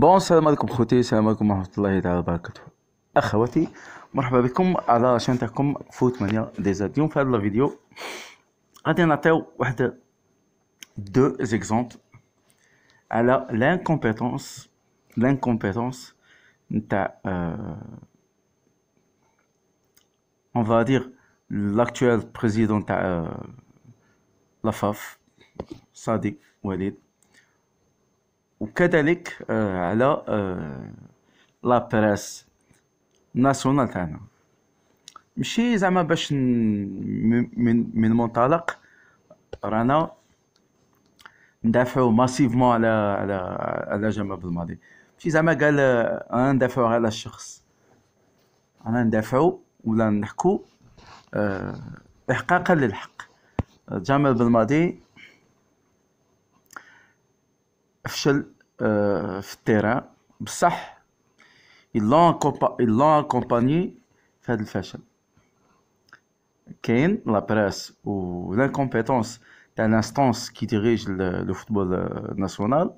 بون السلام عليكم خوتي السلام عليكم ورحمة الله تعالى وبركاته أخواتي مرحبا بكم على شانتكم فوت مانيا ديزا اليوم في هذا الفيديو غادي نعطيو واحد دو زيكزومبل على لانكومبيتونس لانكومبيتونس نتاع اون فا دير لاكتوال بريزيدون تاع لافاف صادق وليد وكذلك آه، على آه، لا بريس ناسيونال تاعنا ماشي زعما باش من من منطلق رانا ندافعوا ماسيفمون على على على جمال بالماضي ماشي زعما قال آه، انا ندافع على الشخص انا ندافع ولا نحكو احقاقا للحق جمال بالماضي فشل terrain التيران il l'ont accompagné fait le fashion Kane la presse ou l'incompétence d'une instance qui dirige le, football national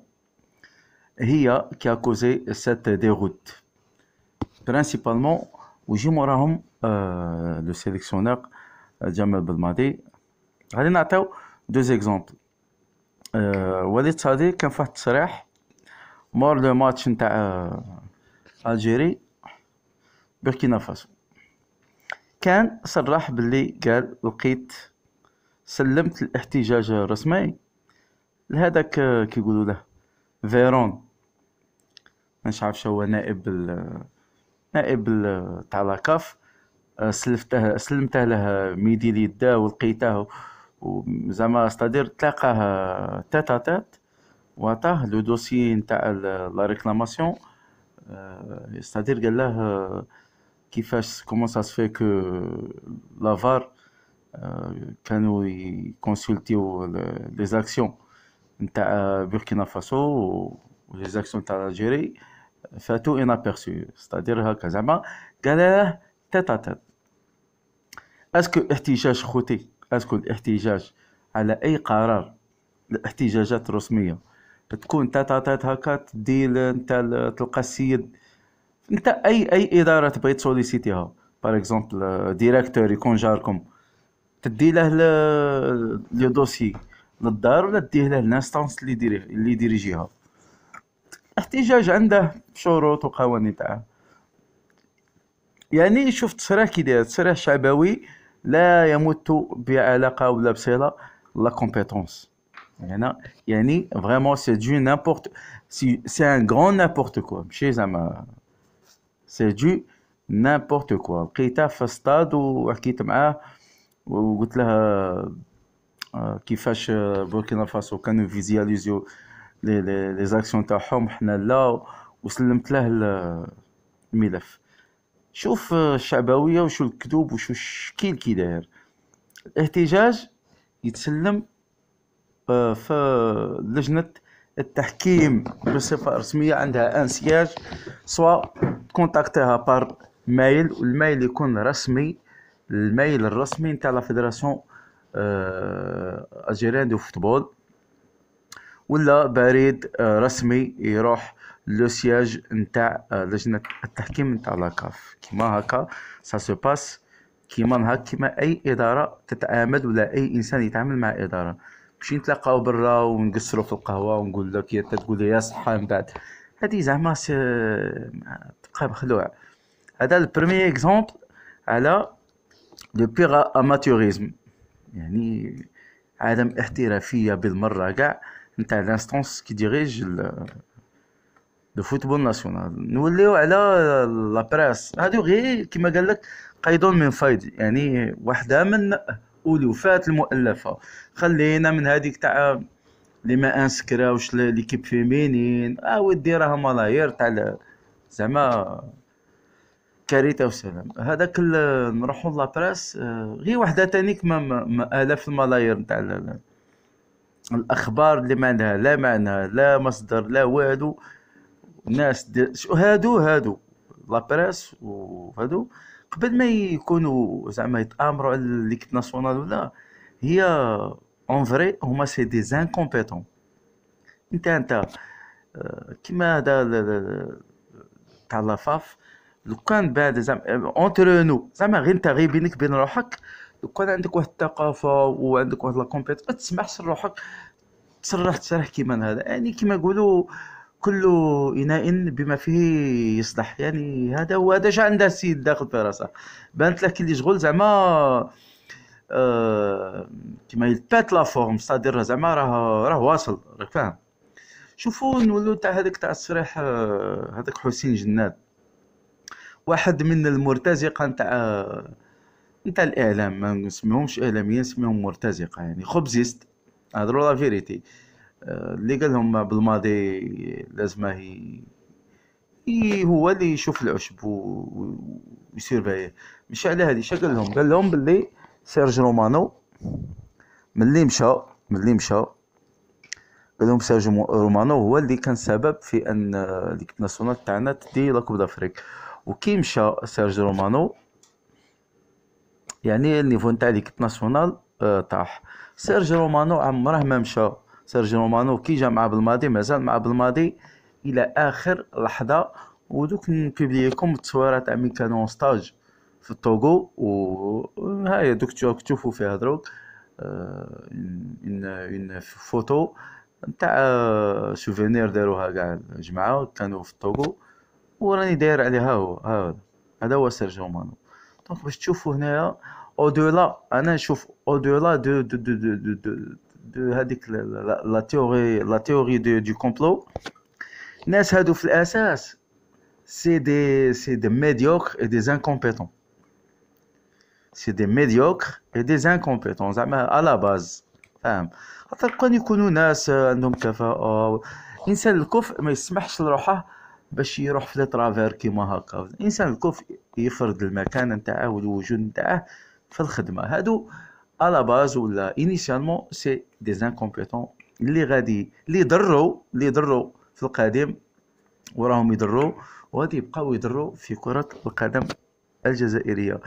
qui a causé cette déroute principalement où j'ai le sélectionneur Jamal Belmadi allez deux exemples آه، وليد صديق كان فيه التصريح مور لو ماتش نتاع آه، الجيري بوركينا فاسو كان صرح باللي قال لقيت سلمت الاحتجاج الرسمي لهذاك آه، يقولوا له فيرون مش عارف شو هو نائب الـ نائب تاع لاكاف سلفته سلمته له ميدي ليداه ولقيته وزعما ستادير تلاقاه تات ا وعطاه لو دوسي نتاع لا ريكلاماسيون ستادير آه، قال له كيفاش كومون سا سفي كو لافار كانوا يكونسلتيو لي زاكسيون نتاع بوركينا فاسو لي زاكسيون نتاع الجيري فاتو ان ابيرسو ستادير هكا زعما قال له تات ا اسكو احتجاج خوتي تكون احتجاج على اي قرار الاحتجاجات الرسميه تكون تا تا تا هكا تدي انت تلقى السيد انت اي اي اداره تبغي تسوليسيتيها باغ اكزومبل ديريكتور يكون جاركم تدي له لي دوسي للدار ولا تديه له لانستانس اللي يدير اللي يديريجيها احتجاج عنده شروط وقوانين تاعه يعني شفت صراع كي داير صراع شعبوي Là, il y a la compétence. vraiment c'est du n'importe. c'est un grand n'importe quoi. Chez c'est du n'importe quoi. Quitte à faire stade ou qui Burkina les actions شوف الشعبويه وشو الكذوب وشو الشكيل كي داير الاحتجاج يتسلم آه، في لجنه التحكيم بصفه رسميه عندها انسياج سواء كونتاكتيها بار مايل والمايل يكون رسمي المايل الرسمي نتاع لا فيدراسيون الجيران دو فوتبول ولا بريد آه، رسمي يروح لو سياج نتاع آه، لجنه التحكيم نتاع لاكاف كيما هكا سا سو باس كيما نهار كيما اي اداره تتعامل ولا اي انسان يتعامل مع اداره باش نتلاقاو برا ونقصرو في القهوه ونقول لك يا تقول يا صحه من بعد هادي زعما سي تبقى مخلوع هذا البرومي اكزومبل على لو بيغ اماتوريزم يعني عدم احترافيه بالمره قاع نتاع لانستونس كي ديريج لو فوتبول ناسيونال نوليو على بريس هادو غير كيما قال لك قيد من فايد يعني وحده من الوفات المؤلفه خلينا من هذيك تاع لي ما انسكراوش ليكيب فيمينين اه ودي راه ملاير تاع زعما كارثه وسلام هذاك نروحوا بريس آه، غير وحده تانيك ما, ما الاف الملاير تاع الاخبار اللي ما عندها لا معنى لا مصدر لا والو ناس شو هادو هادو لابريس وهادو قبل ما يكونوا زعما يتامروا على ليكيب ناسيونال ولا هي اون فري هما سي دي زانكومبيتون انت انت آه، كيما هذا تاع لافاف لو كان بعد زعما اونتر آه، نو زعما غير انت غير بينك بين روحك يكون عندك واحد الثقافه وعندك واحد لاكومبيت ما تسمحش لروحك تصرح تصرح كيما هذا يعني كيما نقولوا كل اناء بما فيه يصلح يعني هذا هو هذا جا عندها السيد داخل في راسه بانت لك اللي شغل زعما آه، كيما يلبات لا فورم ستادير زعما راه راه واصل راك فاهم شوفوا نولو تاع هذاك تاع التصريح آه، هذاك حسين جناد واحد من المرتزقه تاع آه، نتاع الاعلام ما نسميهمش اعلاميين نسميهم مرتزقه يعني خبزيست هضروا لا فيريتي آه، اللي قالهم بالماضي لازم هي هو اللي يشوف العشب ويصير بايه مش على هذه شا قال لهم قال لهم باللي سيرج رومانو ملي مشى ملي مشى قال لهم سيرج رومانو هو اللي كان سبب في ان آه، ليكيب ناسيونال تاعنا تدي لاكوب دافريك وكي مشى سيرج رومانو يعني النيفو نتاع ليكيب ناسيونال طاح آه، سيرج رومانو عمره ما مشى سيرج رومانو كي جا مع بالماضي مازال مع بالماضي الى اخر لحظه ودوك نبيبليكم التصويره تاع مين كانوا ستاج في الطوغو هاي دوك تشوفوا فيها دروك اون آه، اون فوتو نتاع سوفينير آه، داروها كاع الجماعه كانوا في الطوغو وراني داير عليها هو هذا هذا هو سيرج رومانو donc je trouve en arrière au-delà, de la théorie du complot, les gens qui douf n'est-ce pas c'est des des médiocres et des incompétents c'est des médiocres et des incompétents à la base quand nous connu n'est-ce donc ça va inselco mais c'est pas باش يروح في ترافير كيما هكا الانسان الكوف يفرض المكان نتاعه والوجود نتاعه في الخدمه هادو على باز ولا انيشالمون سي دي زانكومبيتون اللي غادي اللي ضروا اللي ضروا في القادم وراهم يضروا وغادي يبقاو يضروا في كره القدم الجزائريه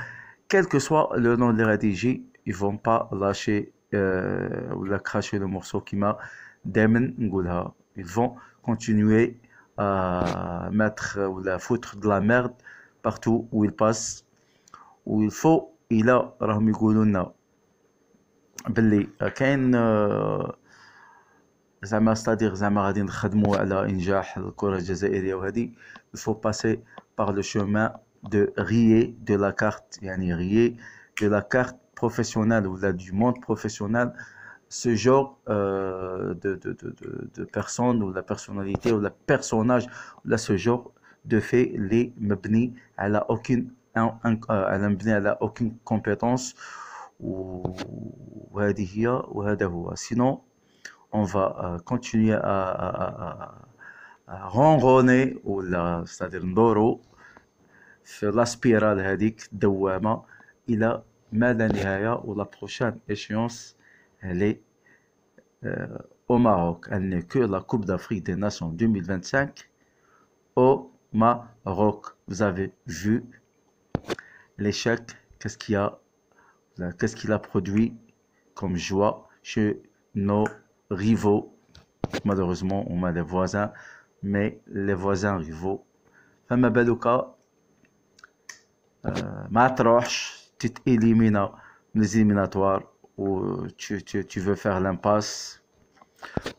كيل كو سوا لو نون اللي غادي يجي يفون با لاشي ولا كراشي لو مورسو كيما دائما نقولها يفون vont mettre ou la foutre de la merde partout où il passe ويل فو الى راهم يقولوا لنا باللي كاين زعما ستادير زعما غادي نخدموا على انجاح الكره الجزائريه وهذه الفو باسي باغ لو شومان دو ريي دو لا كارت يعني ريي دو لا كارت بروفيسيونيل ولا دو موند بروفيسيونال ce genre euh, de, de, de, de, personne ou la personnalité ou le personnage, ce genre de fait, les mabni, elle n'a aucune, euh, aucune compétence. ou ou sinon on va euh, continuer à, à, ronronner ou la c'est-à-dire ندورو faire la spirale هذيك الدوامه الى ما لا نهايه la prochaine échéance elle est euh, au Maroc. Elle n'est que la Coupe d'Afrique des Nations 2025 au Maroc. Vous avez vu l'échec, qu'est-ce qu'il a, qu'est-ce qu'il a produit comme joie chez nos rivaux. Malheureusement, on a des voisins, mais les voisins rivaux. Femme Beluka. Euh, Matrosh tu élimines les éliminatoires. و تي تي tu veux faire l'impasse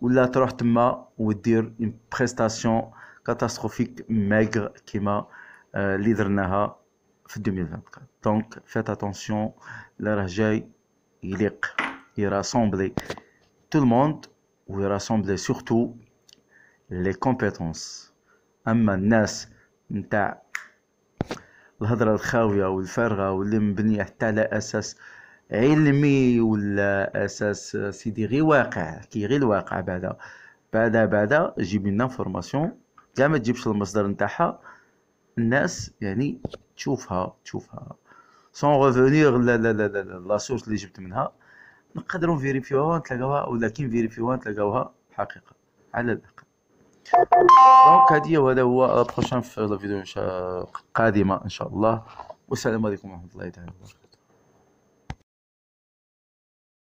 ولا تروح تما ودير بريستاسيون كاتاستروفيك ماغر كيما اللي درناها في 2024 دونك فات اتونسيون اللي راه جاي يليق يراسومبلي تو الموند ويراسومبلي سورتو لي كومبيتونس اما الناس نتاع الهضره الخاويه والفارغه واللي مبنيه حتى على اساس علمي ولا اساس سيدي غير واقع كي غير الواقع بعدا بعدا بعدا جيب لنا انفورماسيون كاع ما تجيبش المصدر نتاعها الناس يعني تشوفها تشوفها سون ريفونيغ لا لا لا لا لا سورس اللي جبت منها نقدروا نفيريفيوها نتلاقاوها ولكن فيريفيوها نفيريفيوها نتلاقاوها حقيقه على الاقل دونك هادي وهذا هو بروشان في الفيديو قادمه ان شاء الله والسلام عليكم ورحمه الله تعالى وبركاته